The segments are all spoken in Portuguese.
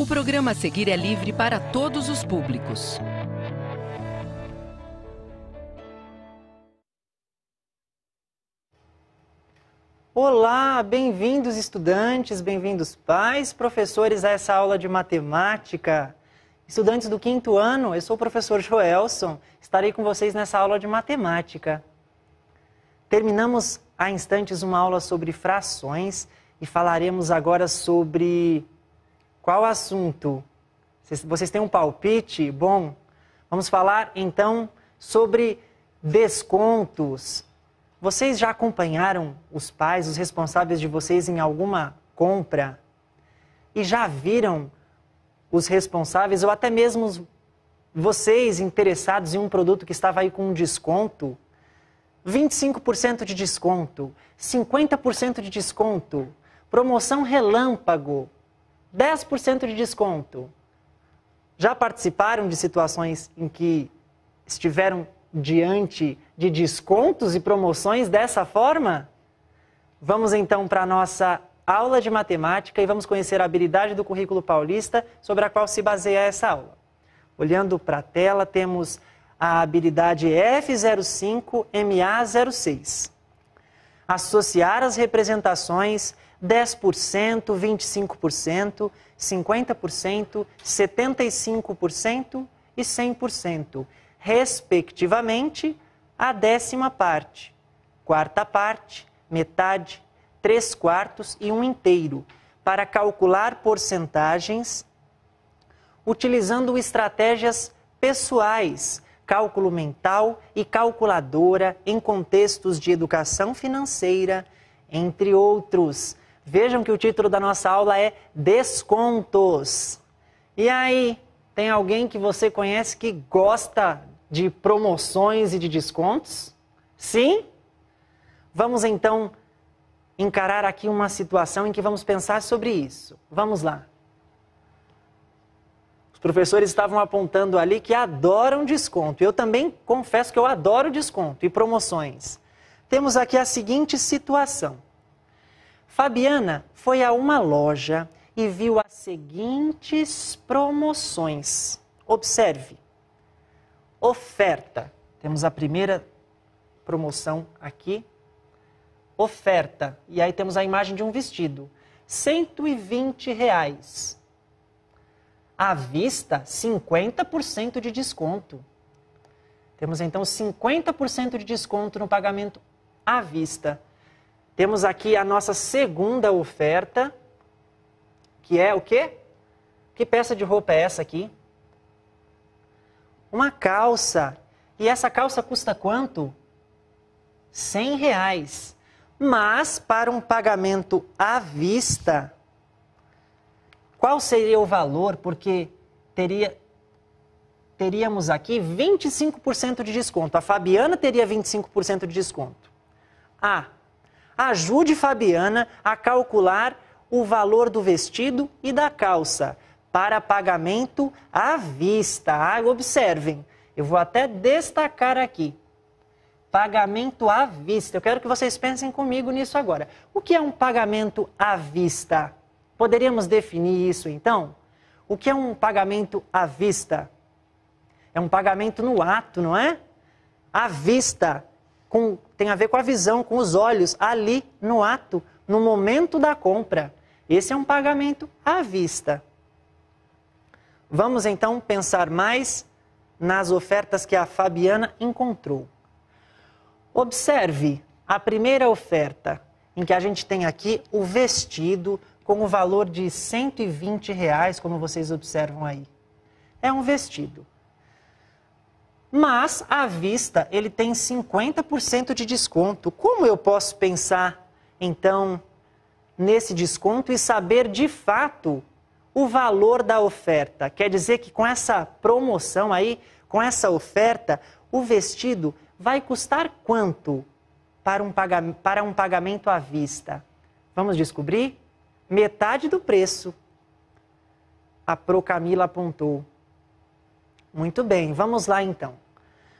O programa a seguir é livre para todos os públicos. Olá, bem-vindos estudantes, bem-vindos pais, professores a essa aula de matemática. Estudantes do quinto ano, eu sou o professor Joelson, estarei com vocês nessa aula de matemática. Terminamos há instantes uma aula sobre frações e falaremos agora sobre qual assunto? Vocês têm um palpite? Bom, vamos falar então sobre descontos. Vocês já acompanharam os pais, os responsáveis de vocês em alguma compra? E já viram os responsáveis ou até mesmo vocês interessados em um produto que estava aí com um desconto? 25% de desconto, 50% de desconto, promoção relâmpago. 10% de desconto. Já participaram de situações em que estiveram diante de descontos e promoções dessa forma? Vamos então para a nossa aula de matemática e vamos conhecer a habilidade do currículo paulista sobre a qual se baseia essa aula. Olhando para a tela, temos a habilidade F05MA06. Associar as representações 10%, 25%, 50%, 75% e 100%, respectivamente, a décima parte, quarta parte, metade, três quartos e um inteiro, para calcular porcentagens utilizando estratégias pessoais, cálculo mental e calculadora em contextos de educação financeira, entre outros. Vejam que o título da nossa aula é Descontos. E aí, tem alguém que você conhece que gosta de promoções e de descontos? Sim? Vamos então encarar aqui uma situação em que vamos pensar sobre isso. Vamos lá. Os professores estavam apontando ali que adoram desconto. Eu também confesso que eu adoro desconto e promoções. Temos aqui a seguinte situação Fabiana foi a uma loja e viu as seguintes promoções. Observe. Oferta. Temos a primeira promoção aqui. Oferta. E aí temos a imagem de um vestido. R$ 120. Reais. À vista, 50% de desconto. Temos então 50% de desconto no pagamento à vista. Temos aqui a nossa segunda oferta, que é o quê? Que peça de roupa é essa aqui? Uma calça. E essa calça custa quanto? 100 reais. Mas para um pagamento à vista, qual seria o valor? Porque teria, teríamos aqui 25% de desconto. A Fabiana teria 25% de desconto. A ajude Fabiana a calcular o valor do vestido e da calça para pagamento à vista. Ah, observem, eu vou até destacar aqui. Pagamento à vista. Eu quero que vocês pensem comigo nisso agora. O que é um pagamento à vista? Poderíamos definir isso então? O que é um pagamento à vista? É um pagamento no ato, não é? À vista com, tem a ver com a visão, com os olhos, ali no ato, no momento da compra. Esse é um pagamento à vista. Vamos então pensar mais nas ofertas que a Fabiana encontrou. Observe a primeira oferta, em que a gente tem aqui o vestido com o valor de 120 reais, como vocês observam aí. É um vestido. Mas à vista ele tem 50% de desconto. Como eu posso pensar então nesse desconto e saber de fato o valor da oferta? Quer dizer que com essa promoção aí, com essa oferta, o vestido vai custar quanto para um, pagamento, para um pagamento à vista? Vamos descobrir? Metade do preço. A Procamila apontou. Muito bem, vamos lá então.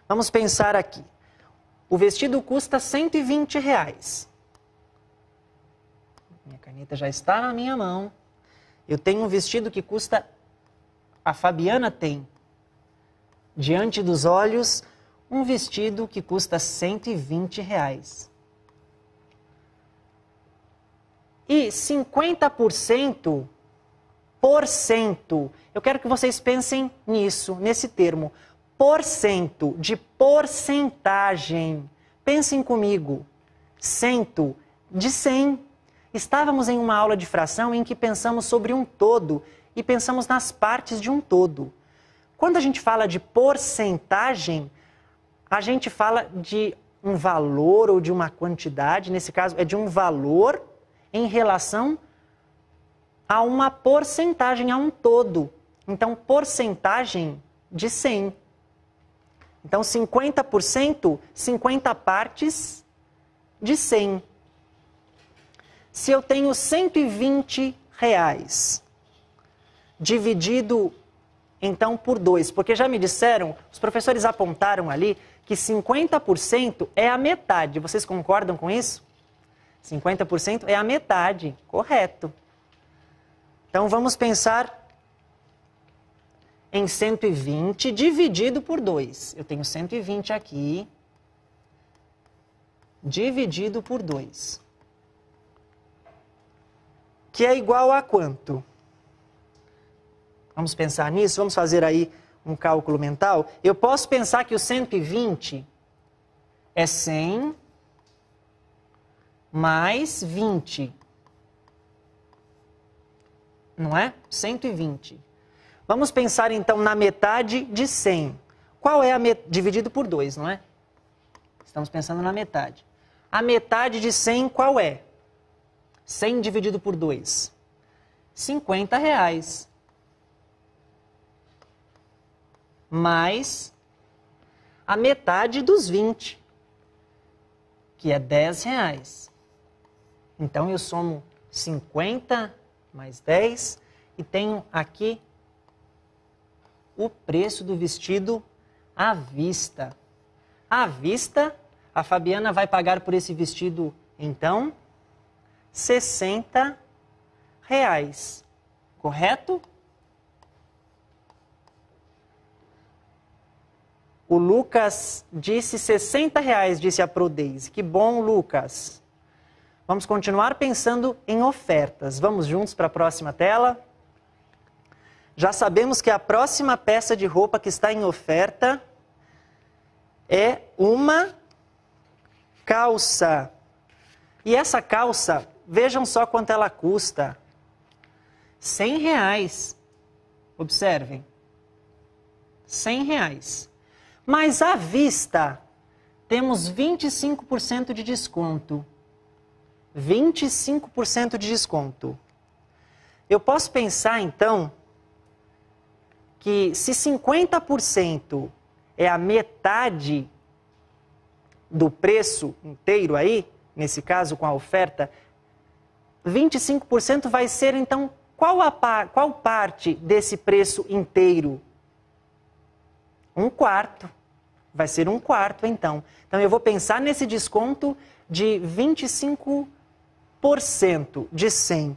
Vamos pensar aqui. O vestido custa 120 reais. Minha caneta já está na minha mão. Eu tenho um vestido que custa. A Fabiana tem. Diante dos olhos, um vestido que custa 120 reais. E 50% porcento. Eu quero que vocês pensem nisso, nesse termo. porcento de porcentagem. Pensem comigo. Cento de cem. Estávamos em uma aula de fração em que pensamos sobre um todo e pensamos nas partes de um todo. Quando a gente fala de porcentagem, a gente fala de um valor ou de uma quantidade, nesse caso é de um valor em relação a a uma porcentagem, a um todo. Então, porcentagem de 100. Então, 50%, 50 partes de 100. Se eu tenho 120 reais, dividido então por 2, porque já me disseram, os professores apontaram ali que 50% é a metade. Vocês concordam com isso? 50% é a metade, correto. Então vamos pensar em 120 dividido por 2. Eu tenho 120 aqui, dividido por 2. Que é igual a quanto? Vamos pensar nisso? Vamos fazer aí um cálculo mental? Eu posso pensar que o 120 é 100 mais 20 não é? 120. Vamos pensar então na metade de 100. Qual é a met... dividido por 2, não é? Estamos pensando na metade. A metade de 100 qual é? 100 dividido por 2. 50 reais. Mais a metade dos 20, que é 10 reais. Então eu somo 50 mais 10. E tenho aqui o preço do vestido à vista. À vista, a Fabiana vai pagar por esse vestido, então, 60 reais, correto? O Lucas disse 60 reais, disse a Prodeise. Que bom, Lucas. Vamos continuar pensando em ofertas. Vamos juntos para a próxima tela. Já sabemos que a próxima peça de roupa que está em oferta é uma calça. E essa calça, vejam só quanto ela custa. 100 reais. Observem. 100 reais. Mas à vista, temos 25% de desconto. 25% de desconto. Eu posso pensar então que se 50% é a metade do preço inteiro aí, nesse caso com a oferta, 25% vai ser então qual, a qual parte desse preço inteiro? Um quarto. Vai ser um quarto então. Então eu vou pensar nesse desconto de 25 20% de 100.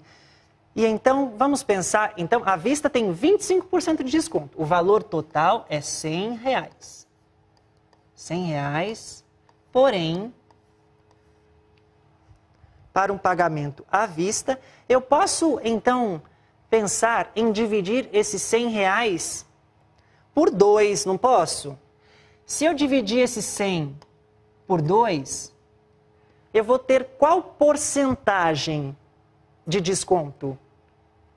E então, vamos pensar, então, a vista tem 25% de desconto. O valor total é 100 reais. 100 reais, porém, para um pagamento à vista, eu posso, então, pensar em dividir esses 100 reais por 2, não posso? Se eu dividir esse 100 por 2, eu vou ter qual porcentagem de desconto?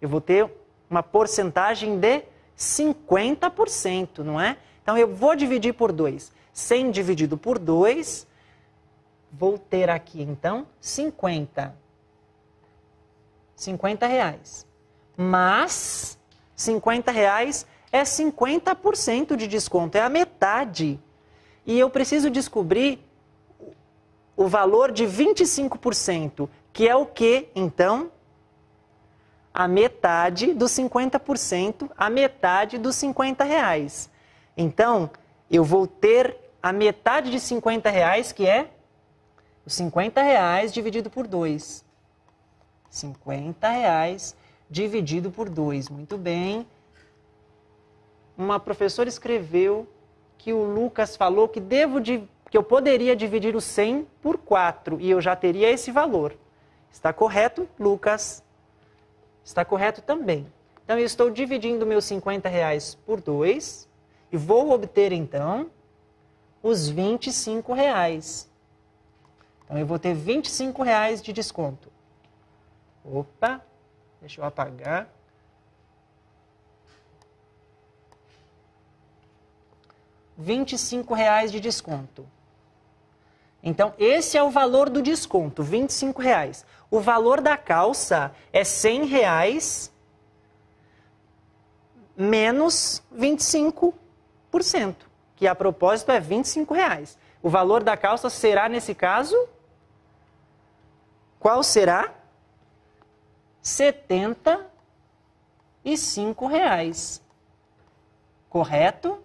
Eu vou ter uma porcentagem de 50%, não é? Então eu vou dividir por 2. 100 dividido por 2, vou ter aqui então 50. 50 reais. Mas 50 reais é 50% de desconto, é a metade. E eu preciso descobrir o valor de 25%, que é o que, então? A metade dos 50%, a metade dos 50 reais. Então, eu vou ter a metade de 50 reais, que é os 50 reais dividido por 2. 50 reais dividido por 2. Muito bem. Uma professora escreveu que o Lucas falou que devo de porque eu poderia dividir o 100 por 4 e eu já teria esse valor. Está correto, Lucas? Está correto também. Então, eu estou dividindo meus 50 reais por 2 e vou obter, então, os 25 reais. Então, eu vou ter 25 reais de desconto. Opa, deixa eu apagar. R$ 25,00 de desconto. Então, esse é o valor do desconto, R$ 25. O valor da calça é R$ 100 menos 25%, que a propósito é R$ 25. O valor da calça será, nesse caso, qual será? R$ reais. Correto?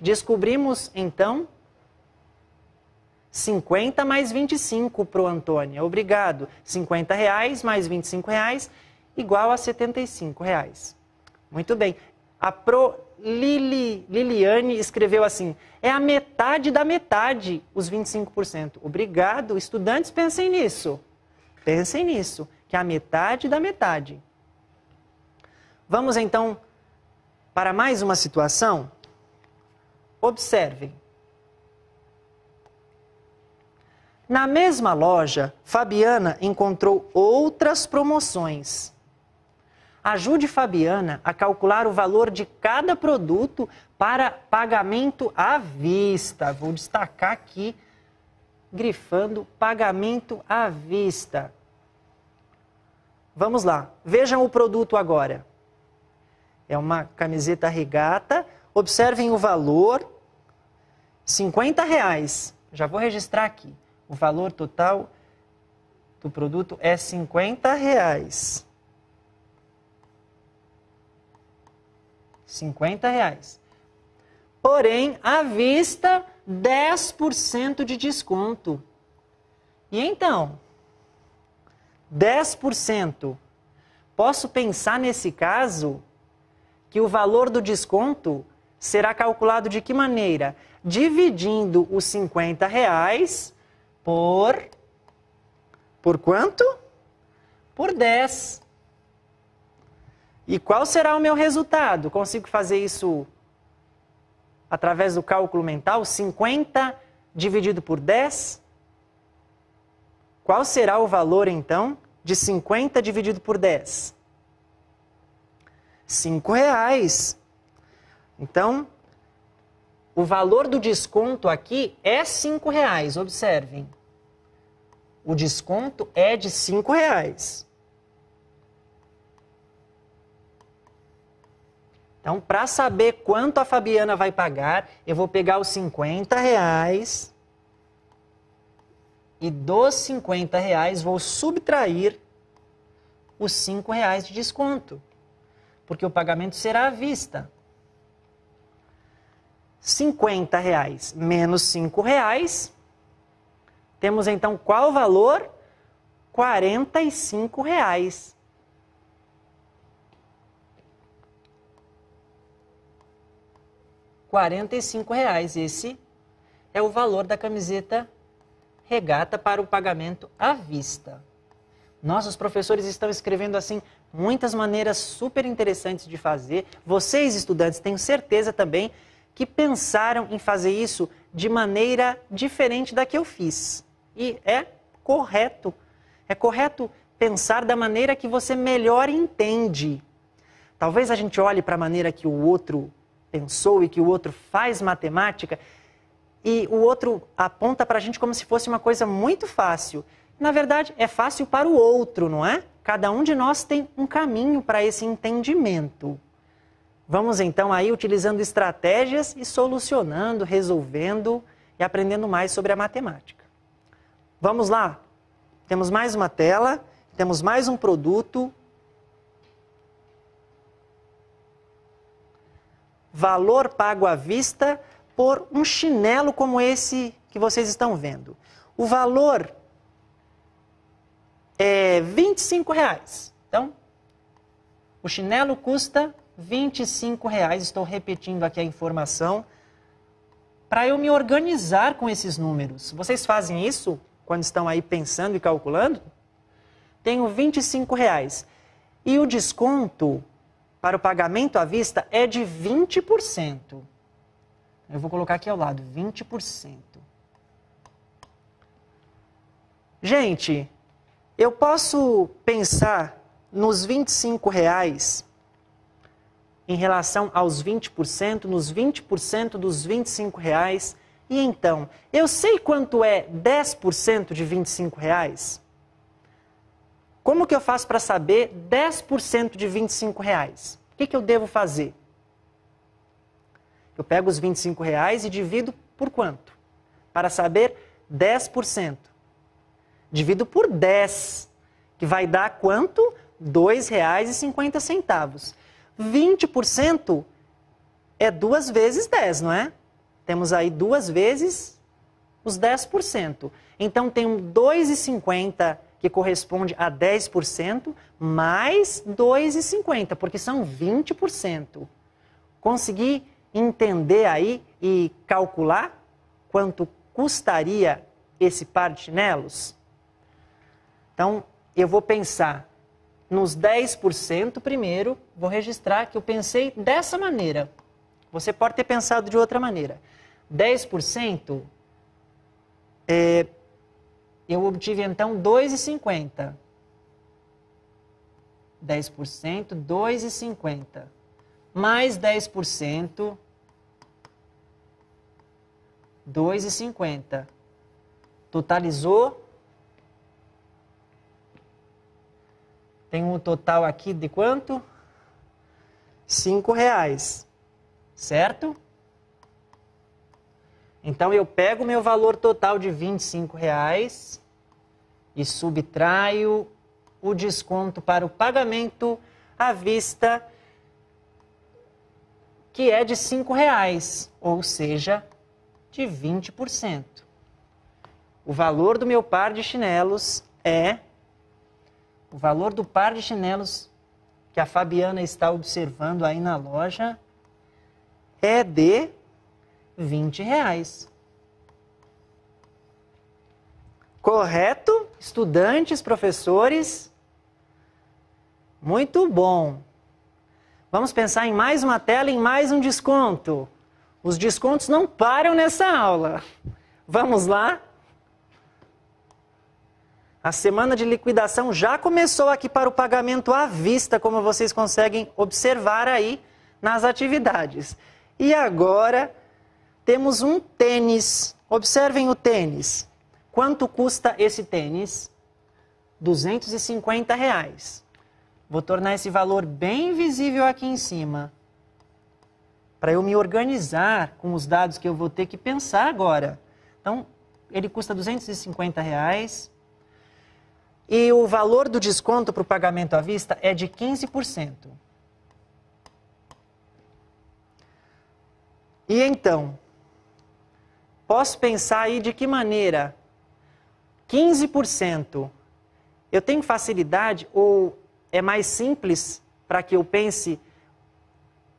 Descobrimos, então, 50 mais 25 para o Antônio. Obrigado. 50 reais mais 25 reais igual a 75 reais. Muito bem. A Pro Lili, Liliane escreveu assim: é a metade da metade, os 25%. Obrigado, estudantes, pensem nisso. Pensem nisso, que é a metade da metade. Vamos então para mais uma situação? Observem. Na mesma loja, Fabiana encontrou outras promoções. Ajude Fabiana a calcular o valor de cada produto para pagamento à vista. Vou destacar aqui, grifando pagamento à vista. Vamos lá, vejam o produto agora. É uma camiseta regata Observem o valor, 50 reais. Já vou registrar aqui. O valor total do produto é 50 reais. 50 reais. Porém, à vista, 10% de desconto. E então, 10%. Posso pensar nesse caso que o valor do desconto será calculado de que maneira? Dividindo os 50 reais por. Por quanto? Por 10. E qual será o meu resultado? Consigo fazer isso através do cálculo mental? 50 dividido por 10? Qual será o valor, então, de 50 dividido por 10? 5 reais. Então, o valor do desconto aqui é cinco reais, observem. O desconto é de cinco reais. Então, para saber quanto a Fabiana vai pagar, eu vou pegar os R$ reais e dos 50 reais vou subtrair os 5 reais de desconto, porque o pagamento será à vista. 50 reais menos 5 reais, temos então qual valor? 45 reais. quarenta e cinco reais. Esse é o valor da camiseta regata para o pagamento à vista. Nossos professores estão escrevendo assim muitas maneiras super interessantes de fazer. Vocês estudantes, tenho certeza também que pensaram em fazer isso de maneira diferente da que eu fiz. E é correto. É correto pensar da maneira que você melhor entende. Talvez a gente olhe para a maneira que o outro pensou e que o outro faz matemática e o outro aponta para a gente como se fosse uma coisa muito fácil. Na verdade, é fácil para o outro, não é? Cada um de nós tem um caminho para esse entendimento. Vamos então aí utilizando estratégias e solucionando, resolvendo e aprendendo mais sobre a matemática. Vamos lá? Temos mais uma tela, temos mais um produto. Valor pago à vista por um chinelo como esse que vocês estão vendo. O valor é R$ 25. Reais. Então, o chinelo custa 25 reais, estou repetindo aqui a informação, para eu me organizar com esses números. Vocês fazem isso quando estão aí pensando e calculando? Tenho 25 reais. E o desconto para o pagamento à vista é de 20%. Eu vou colocar aqui ao lado, 20%. Gente, eu posso pensar nos 25 reais em relação aos 20%, nos 20% dos 25. Reais. E então, eu sei quanto é 10% de 25? Reais? Como que eu faço para saber 10% de 25? Reais? O que, que eu devo fazer? Eu pego os 25 reais e divido por quanto? Para saber 10%. Divido por 10, que vai dar quanto? R$ 2,50. 20% é duas vezes 10, não é? Temos aí duas vezes os 10%. Então tem um 2,50 que corresponde a 10% mais 2,50, porque são 20%. Consegui entender aí e calcular quanto custaria esse par de chinelos? Então, eu vou pensar nos 10% primeiro, vou registrar que eu pensei dessa maneira. Você pode ter pensado de outra maneira. 10%, é, eu obtive então 2,50. 10%, 2,50. Mais 10%, 2,50. Totalizou Tem um total aqui de quanto? Cinco reais, certo? Então eu pego o meu valor total de 25 reais e subtraio o desconto para o pagamento à vista, que é de cinco reais, ou seja, de 20%. O valor do meu par de chinelos é o valor do par de chinelos que a Fabiana está observando aí na loja é de 20 reais. Correto? Estudantes, professores? Muito bom. Vamos pensar em mais uma tela, em mais um desconto. Os descontos não param nessa aula. Vamos lá? A semana de liquidação já começou aqui para o pagamento à vista, como vocês conseguem observar aí nas atividades. E agora temos um tênis. Observem o tênis. Quanto custa esse tênis? R$ 250. Reais. Vou tornar esse valor bem visível aqui em cima. Para eu me organizar com os dados que eu vou ter que pensar agora. Então, ele custa R$ 250. Reais. E o valor do desconto para o pagamento à vista é de 15%. E então, posso pensar aí de que maneira 15% eu tenho facilidade ou é mais simples para que eu pense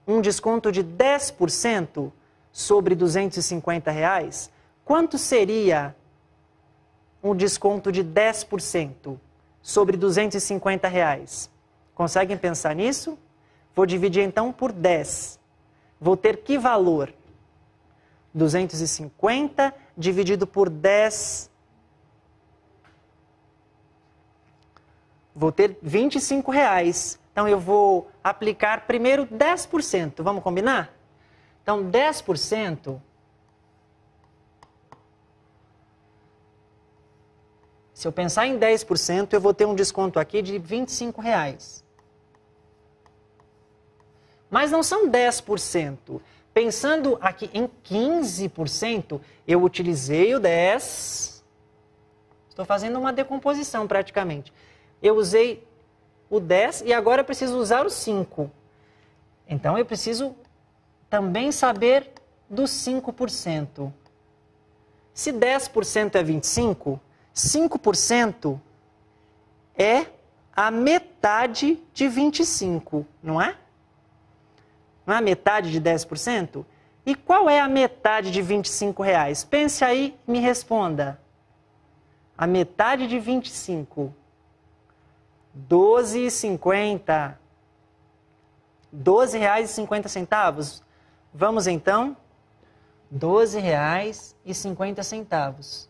um desconto de 10% sobre 250 reais? Quanto seria um desconto de 10% sobre 250 reais. Conseguem pensar nisso? Vou dividir então por 10. Vou ter que valor? 250 dividido por 10. Vou ter 25 reais. Então eu vou aplicar primeiro 10%. Vamos combinar? Então 10% Se eu pensar em 10%, eu vou ter um desconto aqui de 25 reais. Mas não são 10%. Pensando aqui em 15%, eu utilizei o 10. Estou fazendo uma decomposição praticamente. Eu usei o 10 e agora eu preciso usar o 5. Então eu preciso também saber do 5%. Se 10% é 25, 5% é a metade de 25, não é? Não é a metade de 10%? E qual é a metade de 25 reais? Pense aí, me responda. A metade de 25. 12,50. 12 reais e 50 centavos. Vamos então? 12 reais e 50 centavos.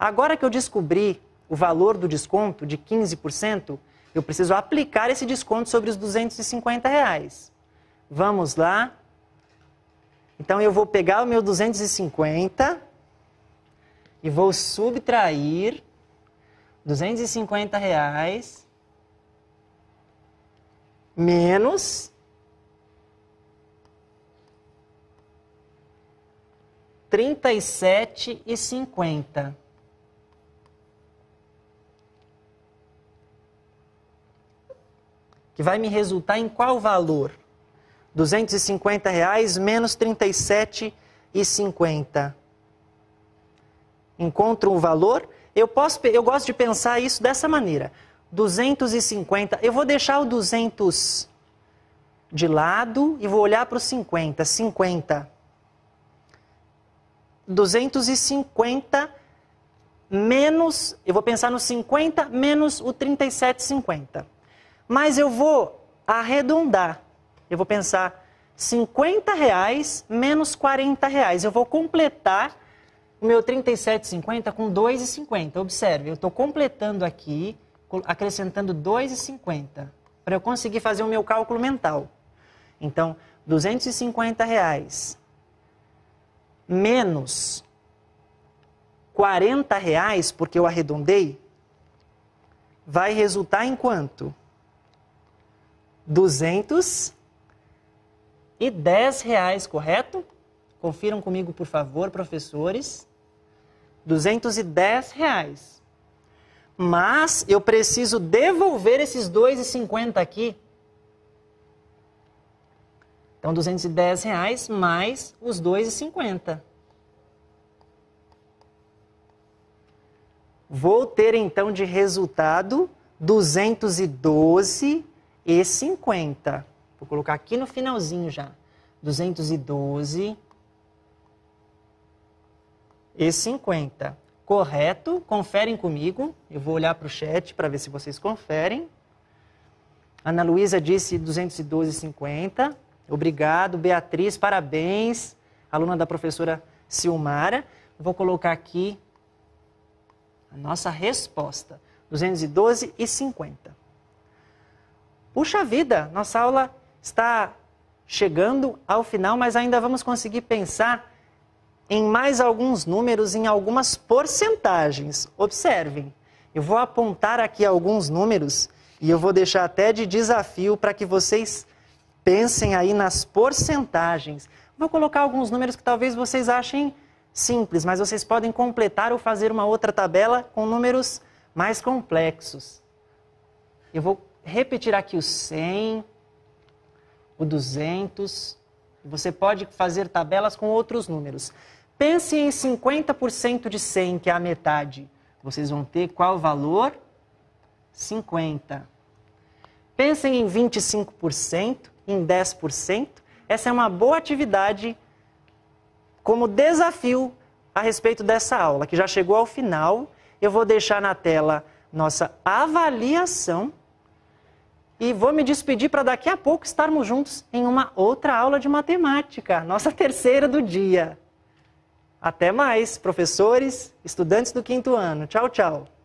Agora que eu descobri o valor do desconto de 15%, eu preciso aplicar esse desconto sobre os 250 reais. Vamos lá. Então eu vou pegar o meu 250 e vou subtrair 250 reais menos 37,50. que vai me resultar em qual valor? 250 reais menos 37,50. Encontro um valor? Eu, posso, eu gosto de pensar isso dessa maneira. 250, eu vou deixar o 200 de lado e vou olhar para o 50. 50. 250 menos, eu vou pensar no 50 menos o 37,50. Mas eu vou arredondar. Eu vou pensar 50 reais menos 40 reais. Eu vou completar o meu 37,50 com 2,50. Observe, eu estou completando aqui, acrescentando 2,50 para eu conseguir fazer o meu cálculo mental. Então, 250 reais menos 40 reais, porque eu arredondei, vai resultar em quanto? 210 reais, correto? Confiram comigo, por favor, professores. 210 reais. Mas eu preciso devolver esses 2,50 aqui. Então, 210 reais mais os 2,50. Vou ter, então, de resultado 212 e 50. Vou colocar aqui no finalzinho já. 212 e 50. Correto? Conferem comigo. Eu vou olhar para o chat para ver se vocês conferem. Ana Luísa disse 212,50. Obrigado, Beatriz, parabéns. Aluna da professora Silmara. Vou colocar aqui a nossa resposta: 212,50. Puxa vida, nossa aula está chegando ao final, mas ainda vamos conseguir pensar em mais alguns números, em algumas porcentagens. Observem, eu vou apontar aqui alguns números e eu vou deixar até de desafio para que vocês pensem aí nas porcentagens. Vou colocar alguns números que talvez vocês achem simples, mas vocês podem completar ou fazer uma outra tabela com números mais complexos. Eu vou repetir aqui o 100, o 200. Você pode fazer tabelas com outros números. Pense em 50% de 100, que é a metade. Vocês vão ter qual valor? 50. Pensem em 25%, em 10%. Essa é uma boa atividade como desafio a respeito dessa aula, que já chegou ao final. Eu vou deixar na tela nossa avaliação e vou me despedir para daqui a pouco estarmos juntos em uma outra aula de matemática, nossa terceira do dia. Até mais, professores, estudantes do quinto ano. Tchau, tchau.